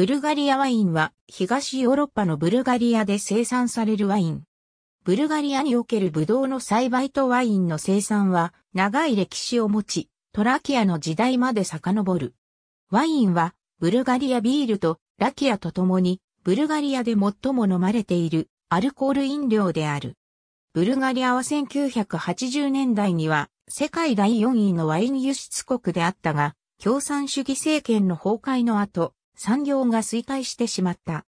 ブルガリアワインは東ヨーロッパのブルガリアで生産されるワイン。ブルガリアにおけるブドウの栽培とワインの生産は長い歴史を持ち、トラキアの時代まで遡る。ワインはブルガリアビールとラキアと共にブルガリアで最も飲まれているアルコール飲料である。ブルガリアは1980年代には世界第4位のワイン輸出国であったが、共産主義政権の崩壊の後、産業が衰退してしまった。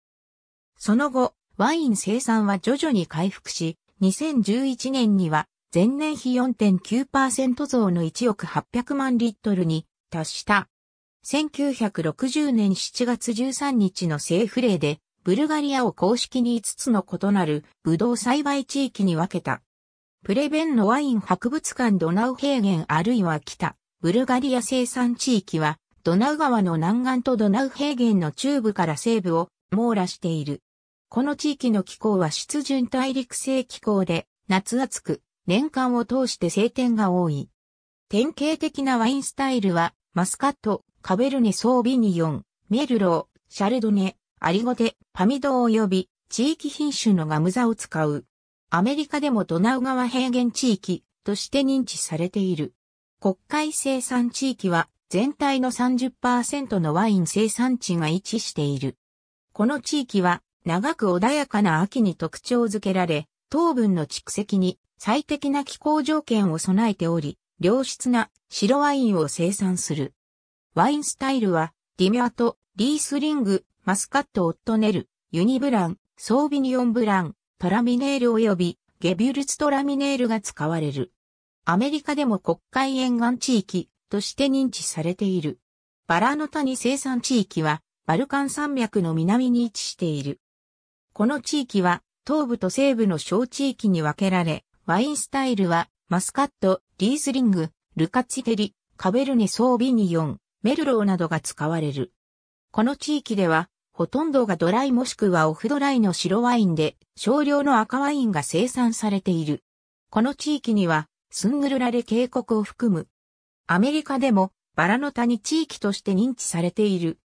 その後、ワイン生産は徐々に回復し、2011年には前年比4.9%増の1億800万リットルに達した。1960年7月13日の政府令で、ブルガリアを公式に5つの異なるブドウ栽培地域に分けた。プレベンのワイン博物館ドナウ平原あるいは北、ブルガリア生産地域はドナウ川の南岸とドナウ平原の中部から西部を網羅している。この地域の気候は湿潤大陸性気候で、夏暑く、年間を通して晴天が多い。典型的なワインスタイルは、マスカット、カベルネ・ソービニヨン、メルロー、シャルドネ、アリゴテ、パミド及び、地域品種のガムザを使う。アメリカでもドナウ川平原地域として認知されている。国会生産地域は全体の30%のワイン生産地が位置している。この地域は長く穏やかな秋に特徴づけられ、糖分の蓄積に最適な気候条件を備えており、良質な白ワインを生産する。ワインスタイルは、ディミュアト、リースリング、マスカット・オットネル、ユニブラン、ソービニオンブラン、トラミネール及びゲビュルツトラミネールが使われる。アメリカでも国会沿岸地域、として認知されている。バラの谷生産地域は、バルカン山脈の南に位置している。この地域は、東部と西部の小地域に分けられ、ワインスタイルは、マスカット、リースリング、ルカツィテリ、カベルネソービニヨン、メルローなどが使われる。この地域では、ほとんどがドライもしくはオフドライの白ワインで、少量の赤ワインが生産されている。この地域には、スングルラレ渓谷を含むアメリカでもバラの谷地域として認知されている。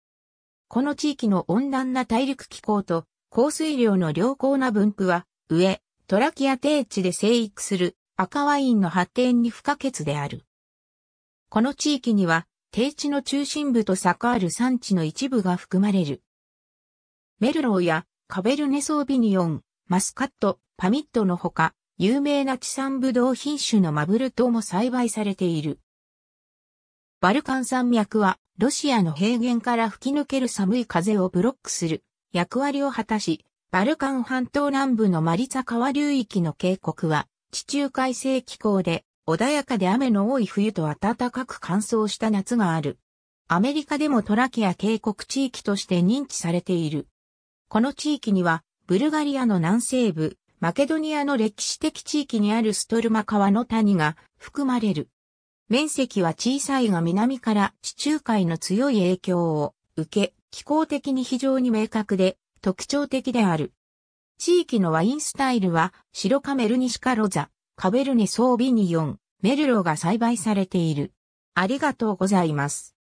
この地域の温暖な大陸気候と降水量の良好な分布は、上、トラキア低地で生育する赤ワインの発展に不可欠である。この地域には、低地の中心部と栄える産地の一部が含まれる。メルローやカベルネソービニオン、マスカット、パミットのほか、有名な地産ブドウ品種のマブル島も栽培されている。バルカン山脈は、ロシアの平原から吹き抜ける寒い風をブロックする役割を果たし、バルカン半島南部のマリツァ川流域の渓谷は、地中海性気候で、穏やかで雨の多い冬と暖かく乾燥した夏がある。アメリカでもトラキア渓谷地域として認知されている。この地域には、ブルガリアの南西部、マケドニアの歴史的地域にあるストルマ川の谷が含まれる。面積は小さいが南から地中海の強い影響を受け、気候的に非常に明確で特徴的である。地域のワインスタイルは、白カメルニシカロザ、カベルネソービニヨン、メルロが栽培されている。ありがとうございます。